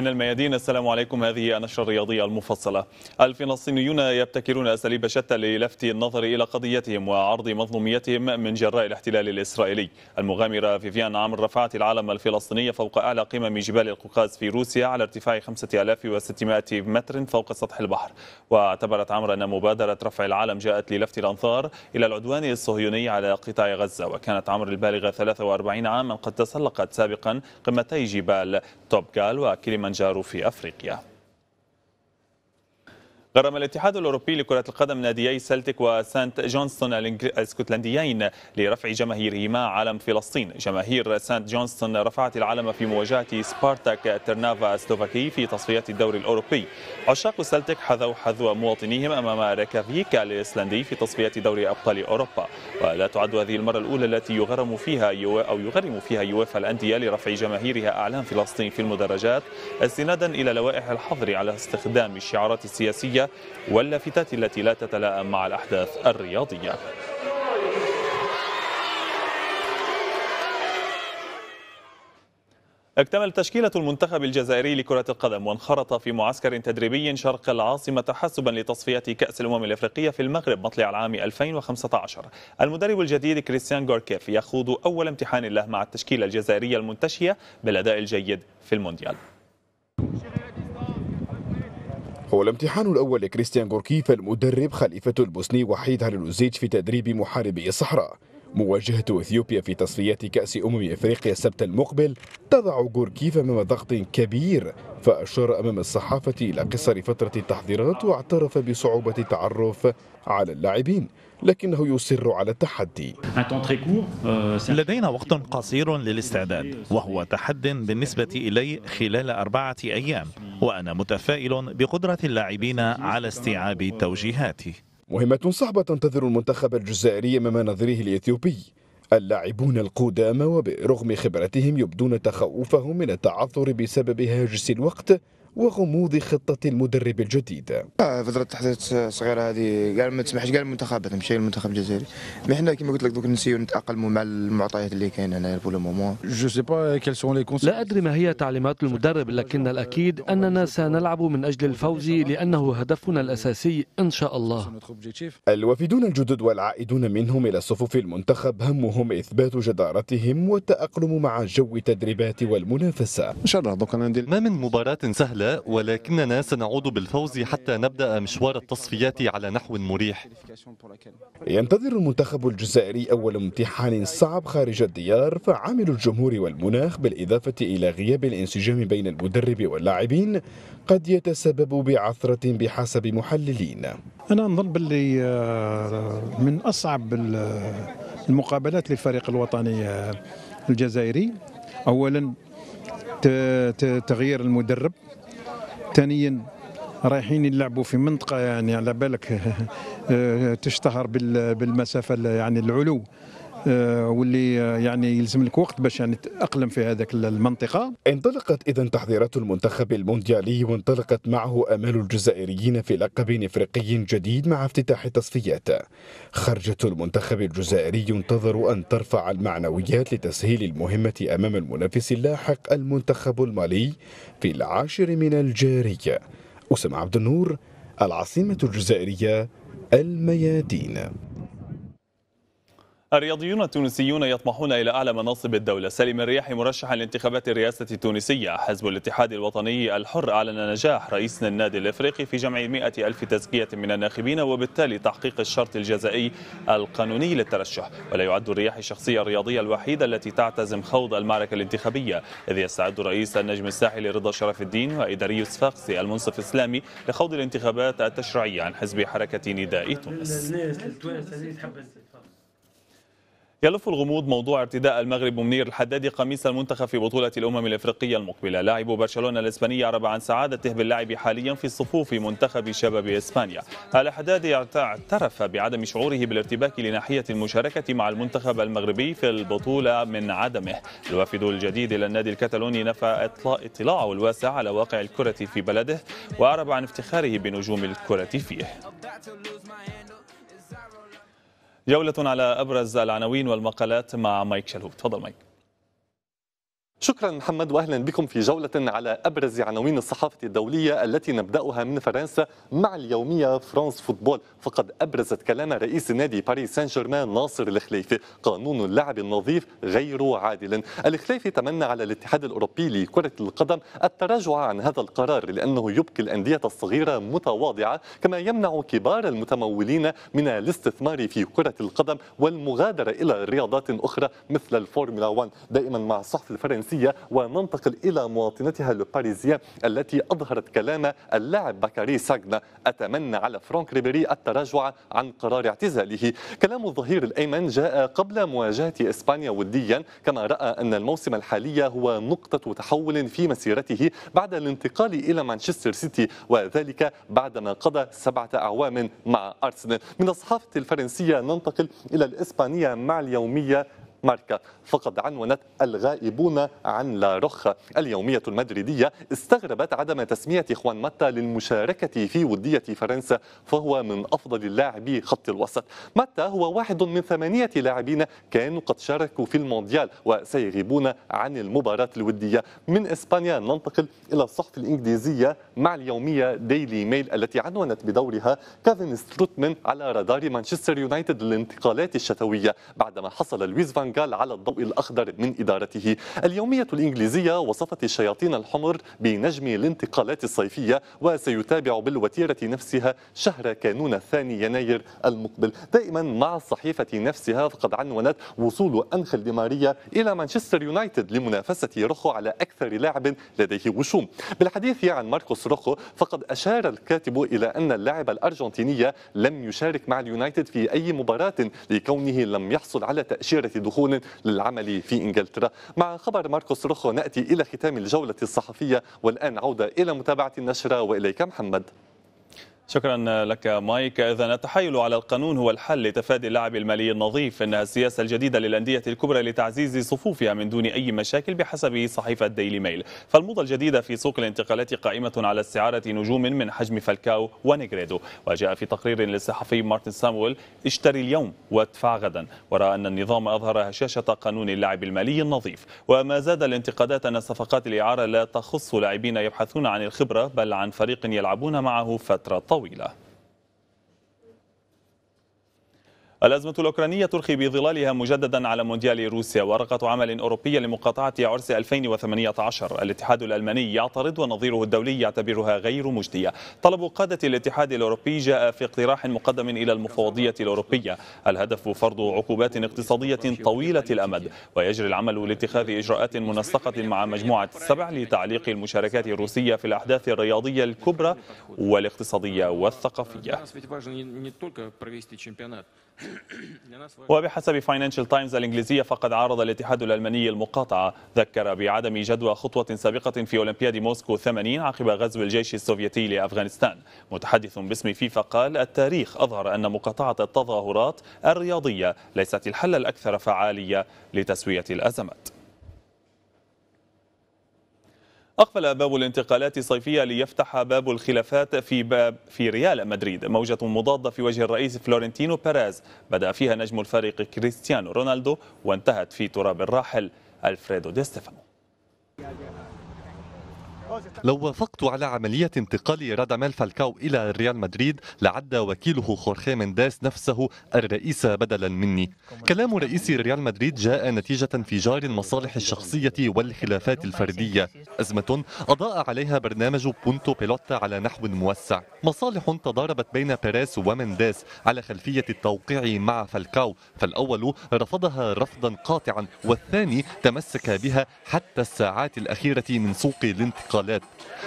من الميادين السلام عليكم هذه النشرة الرياضية المفصلة الفلسطينيون يبتكرون أساليب شتى للفت النظر إلى قضيتهم وعرض مظلوميتهم من جراء الاحتلال الإسرائيلي المغامرة فيفيان عام رفعت العلم الفلسطيني فوق أعلى قمم جبال القوقاز في روسيا على ارتفاع 5600 متر فوق سطح البحر واعتبرت عمرو أن مبادرة رفع العلم جاءت للفت الأنظار إلى العدوان الصهيوني على قطاع غزة وكانت عمرو البالغة 43 عاما قد تسلقت سابقا قمتي جبال توبغال وكلمة كليمنجارو في أفريقيا غرم الاتحاد الأوروبي لكرة القدم ناديي سلتيك وسانت جونستون الاسكتلنديين لرفع جماهيرهما علم فلسطين جماهير سانت جونستون رفعت العلم في مواجهة سبارتاك ترنافا السلوفاكي في تصفيات الدوري الأوروبي عشاق سلتيك حذوا حذو مواطنيهم أمام ريكافيكا الإسلندي في تصفيات دوري أبطال أوروبا ولا تعد هذه المرة الأولى التي يغرم فيها يو أو يغرم فيها يوفا الأندية لرفع جماهيرها أعلام فلسطين في المدرجات استنادا إلى لوائح الحظر على استخدام الشعارات السياسية الرياضية واللافتات التي لا تتلائم مع الأحداث الرياضية اكتملت تشكيلة المنتخب الجزائري لكرة القدم وانخرط في معسكر تدريبي شرق العاصمة تحسبا لتصفية كأس الأمم الأفريقية في المغرب مطلع العام 2015 المدرب الجديد كريستيان غوركيف يخوض أول امتحان له مع التشكيلة الجزائرية المنتشية بالأداء الجيد في المونديال هو الامتحان الأول لكريستيان غوركي فالمدرب خليفة البوسني وحيد هارلوزيتش في تدريب محاربي الصحراء مواجهة إثيوبيا في تصفيات كأس أمم إفريقيا السبت المقبل تضع غوركيف أمام ضغط كبير فأشار أمام الصحافة إلى قصر فترة التحضيرات واعترف بصعوبة التعرف على اللاعبين لكنه يصر على التحدي euh, لدينا وقت قصير للاستعداد وهو تحد بالنسبة إلي خلال أربعة أيام وأنا متفائل بقدرة اللاعبين على استيعاب توجيهاتي مهمة صعبة تنتظر المنتخب الجزائري أمام نظيره الإثيوبي اللاعبون القدامى وبرغم خبرتهم يبدون تخوفهم من التعثر بسبب هاجس الوقت وغموض خطة المدرب الجديد آه، فترة التحضيرات الصغيرة هذه كاع ما تسمحش كاع المنتخبات نمشي المنتخب الجزائري مي حنا كما قلت لك دوك نسيو نتأقلموا مع المعطيات اللي كاين هنا بو لو مومون euh, لا أدري ما هي تعليمات المدرب لكن الأكيد أننا سنلعب من أجل الفوز لأنه هدفنا الأساسي إن شاء الله الوافدون الجدد والعائدون منهم إلى صفوف المنتخب همهم إثبات جدارتهم والتأقلم مع جو التدريبات والمنافسة ان شاء الله ما من مباراة سهلة سهلة ولكننا سنعود بالفوز حتى نبدأ مشوار التصفيات على نحو مريح ينتظر المنتخب الجزائري أول امتحان صعب خارج الديار فعامل الجمهور والمناخ بالإضافة إلى غياب الانسجام بين المدرب واللاعبين قد يتسبب بعثرة بحسب محللين أنا نظن باللي آه، من أصعب المقابلات للفريق الوطني آه، الجزائري أولا تغيير المدرب ثانيا رايحين يلعبوا في منطقه يعني على بالك آه، تشتهر بالمسافه يعني العلو آه، واللي آه، يعني يلزم لك وقت باش يعني تاقلم في هذاك المنطقه انطلقت اذا تحضيرات المنتخب المونديالي وانطلقت معه امال الجزائريين في لقب افريقي جديد مع افتتاح التصفيات خرجه المنتخب الجزائري ينتظر ان ترفع المعنويات لتسهيل المهمه امام المنافس اللاحق المنتخب المالي في العاشر من الجارية اسامه عبد النور العاصمه الجزائريه الميادين الرياضيون التونسيون يطمحون إلى أعلى مناصب الدولة سالم الرياحي مرشحا لانتخابات الرئاسة التونسية حزب الاتحاد الوطني الحر أعلن نجاح رئيس النادي الإفريقي في جمع 100 ألف تزكية من الناخبين وبالتالي تحقيق الشرط الجزائي القانوني للترشح ولا يعد الرياحي الشخصية الرياضية الوحيدة التي تعتزم خوض المعركة الانتخابية إذ يستعد رئيس النجم الساحلي رضا شرف الدين وإداري الصفاقسي المنصف الإسلامي لخوض الانتخابات التشريعية عن حزب حركة نداء تونس يلف الغموض موضوع ارتداء المغرب منير الحدادي قميص المنتخب في بطولة الأمم الأفريقية المقبلة لاعب برشلونة الإسبانية عرب عن سعادته باللعب حاليا في صفوف منتخب شباب إسبانيا الحدادي اعترف بعدم شعوره بالارتباك لناحية المشاركة مع المنتخب المغربي في البطولة من عدمه الوافد الجديد إلى النادي الكتالوني نفى اطلاعه الواسع على واقع الكرة في بلده وأعرب عن افتخاره بنجوم الكرة فيه جولة على أبرز العناوين والمقالات مع مايك شلهوب تفضل مايك شكرا محمد واهلا بكم في جولة على ابرز عناوين الصحافة الدولية التي نبداها من فرنسا مع اليومية فرانس فوتبول فقد ابرزت كلام رئيس نادي باريس سان جيرمان ناصر الخليفي قانون اللعب النظيف غير عادل الخليفي تمنى على الاتحاد الاوروبي لكرة القدم التراجع عن هذا القرار لانه يبقي الاندية الصغيرة متواضعة كما يمنع كبار المتمولين من الاستثمار في كرة القدم والمغادرة الى رياضات اخرى مثل الفورمولا 1 دائما مع الصحف الفرنسية الفرنسية وننتقل إلى مواطنتها لباريزيا التي أظهرت كلام اللاعب بكاري ساغنا أتمنى على فرانك ريبيري التراجع عن قرار اعتزاله كلام الظهير الأيمن جاء قبل مواجهة إسبانيا وديا كما رأى أن الموسم الحالي هو نقطة تحول في مسيرته بعد الانتقال إلى مانشستر سيتي وذلك بعدما قضى سبعة أعوام مع أرسنال من الصحافة الفرنسية ننتقل إلى الإسبانية مع اليومية ماركا فقد عنونت الغائبون عن لا رخ اليومية المدريدية استغربت عدم تسمية خوان ماتا للمشاركة في ودية فرنسا فهو من أفضل اللاعبي خط الوسط ماتا هو واحد من ثمانية لاعبين كانوا قد شاركوا في المونديال وسيغيبون عن المباراة الودية من إسبانيا ننتقل إلى الصحف الإنجليزية مع اليومية ديلي ميل التي عنونت بدورها كيفن ستروتمن على رادار مانشستر يونايتد للانتقالات الشتوية بعدما حصل لويس فان قال على الضوء الأخضر من إدارته اليومية الإنجليزية وصفت الشياطين الحمر بنجم الانتقالات الصيفية وسيتابع بالوتيرة نفسها شهر كانون الثاني يناير المقبل دائما مع الصحيفة نفسها فقد عنونت وصول أنخل ديماريا إلى مانشستر يونايتد لمنافسة روخو على أكثر لاعب لديه وشوم بالحديث عن ماركوس روخو فقد أشار الكاتب إلى أن اللاعب الأرجنتيني لم يشارك مع اليونايتد في أي مباراة لكونه لم يحصل على تأشيرة دخول دخول للعمل في إنجلترا مع خبر ماركوس روخو نأتي إلى ختام الجولة الصحفية والآن عودة إلى متابعة النشرة وإليك محمد شكرا لك مايك اذا التحايل على القانون هو الحل لتفادي اللعب المالي النظيف انها السياسه الجديده للانديه الكبرى لتعزيز صفوفها من دون اي مشاكل بحسب صحيفه ديلي ميل فالموضه الجديده في سوق الانتقالات قائمه على استعاره نجوم من حجم فالكاو ونيغريدو وجاء في تقرير للصحفي مارتن سامويل اشتري اليوم وادفع غدا وراى ان النظام اظهر هشاشه قانون اللعب المالي النظيف وما زاد الانتقادات ان صفقات الاعاره لا تخص لاعبين يبحثون عن الخبره بل عن فريق يلعبون معه فتره طويله طويلة الأزمة الأوكرانية ترخي بظلالها مجددا على مونديال روسيا ورقة عمل أوروبية لمقاطعة عرس 2018 الاتحاد الألماني يعترض ونظيره الدولي يعتبرها غير مجدية طلب قادة الاتحاد الأوروبي جاء في اقتراح مقدم إلى المفوضية الأوروبية الهدف فرض عقوبات اقتصادية طويلة الأمد ويجري العمل لاتخاذ إجراءات منسقة مع مجموعة السبع لتعليق المشاركات الروسية في الأحداث الرياضية الكبرى والاقتصادية والثقافية وبحسب فاينانشال تايمز الإنجليزية فقد عارض الاتحاد الألماني المقاطعة ذكر بعدم جدوى خطوة سابقة في أولمبياد موسكو 80 عقب غزو الجيش السوفيتي لأفغانستان متحدث باسم فيفا قال التاريخ أظهر أن مقاطعة التظاهرات الرياضية ليست الحل الأكثر فعالية لتسوية الأزمات أقفل باب الانتقالات الصيفية ليفتح باب الخلافات في باب في ريال مدريد موجة مضادة في وجه الرئيس فلورنتينو بيريز بدأ فيها نجم الفريق كريستيانو رونالدو وانتهت في تراب الراحل ألفريدو دي ستيفانو لو وافقت على عملية انتقال راداميل فالكاو إلى ريال مدريد لعد وكيله خورخي مينديز نفسه الرئيس بدلا مني كلام رئيس ريال مدريد جاء نتيجة انفجار المصالح الشخصية والخلافات الفردية أزمة أضاء عليها برنامج بونتو بيلوتا على نحو موسع مصالح تضاربت بين بيريس ومينديز على خلفية التوقيع مع فالكاو فالأول رفضها رفضا قاطعا والثاني تمسك بها حتى الساعات الأخيرة من سوق الانتقال الاتصالات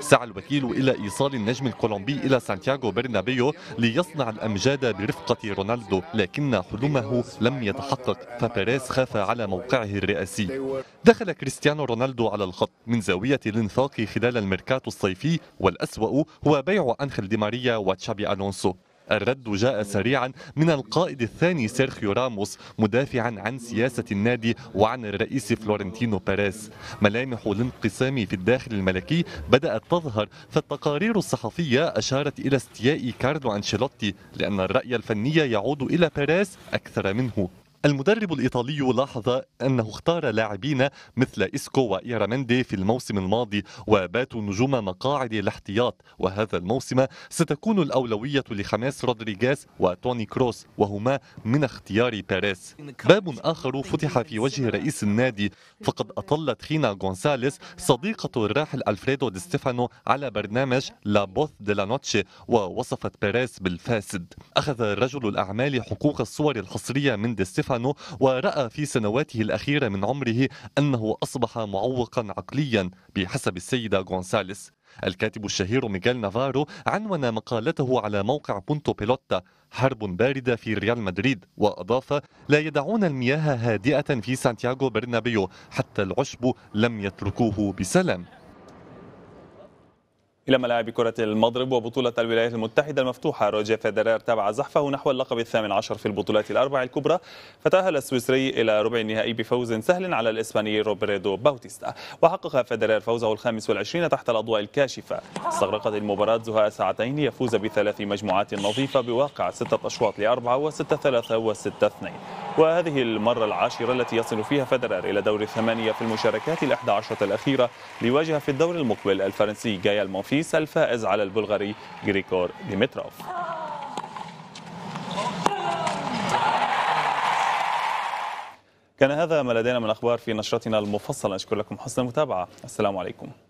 سعى الوكيل إلى إيصال النجم الكولومبي إلى سانتياغو برنابيو ليصنع الأمجاد برفقة رونالدو لكن حلمه لم يتحقق فبيريز خاف على موقعه الرئاسي دخل كريستيانو رونالدو على الخط من زاوية الانفاق خلال الميركاتو الصيفي والأسوأ هو بيع أنخل دي ماريا وتشابي ألونسو الرد جاء سريعا من القائد الثاني سيرخيو راموس مدافعا عن سياسة النادي وعن الرئيس فلورنتينو بيريز ملامح الانقسام في الداخل الملكي بدأت تظهر فالتقارير الصحفية أشارت إلى استياء كارلو أنشيلوتي لأن الرأي الفني يعود إلى بيريز أكثر منه المدرب الإيطالي لاحظ أنه اختار لاعبين مثل إسكو وإيرامندي في الموسم الماضي وباتوا نجوم مقاعد الاحتياط وهذا الموسم ستكون الأولوية لخماس رودريغاز وتوني كروس وهما من اختيار بيريز باب آخر فتح في وجه رئيس النادي فقد أطلت خينا غونساليس صديقة الراحل ألفريدو دي ستيفانو على برنامج لا بوث دي لا نوتشي ووصفت بيريز بالفاسد أخذ رجل الأعمال حقوق الصور الحصرية من دي ستيفانو عنه ورأى في سنواته الأخيرة من عمره أنه أصبح معوقا عقليا بحسب السيدة غونساليس الكاتب الشهير ميغيل نافارو عنون مقالته على موقع بونتو بيلوتا حرب باردة في ريال مدريد وأضاف لا يدعون المياه هادئة في سانتياغو برنابيو حتى العشب لم يتركوه بسلام إلى ملاعب كرة المضرب وبطولة الولايات المتحدة المفتوحة روجر فيدرير تابع زحفه نحو اللقب الثامن عشر في البطولات الأربع الكبرى فتأهل السويسري إلى ربع النهائي بفوز سهل على الإسباني روبريدو باوتيستا وحقق فيدرير فوزه الخامس والعشرين تحت الأضواء الكاشفة استغرقت المباراة زهاء ساعتين ليفوز بثلاث مجموعات نظيفة بواقع ستة أشواط لأربعة وستة ثلاثة وستة اثنين وهذه المرة العاشرة التي يصل فيها فدرر إلى دور الثمانية في المشاركات الأحد عشرة الأخيرة ليواجه في الدور المقبل الفرنسي جايال مونفيس الفائز على البلغاري غريكور ديمتروف كان هذا ما لدينا من أخبار في نشرتنا المفصلة أشكر لكم حسن المتابعة السلام عليكم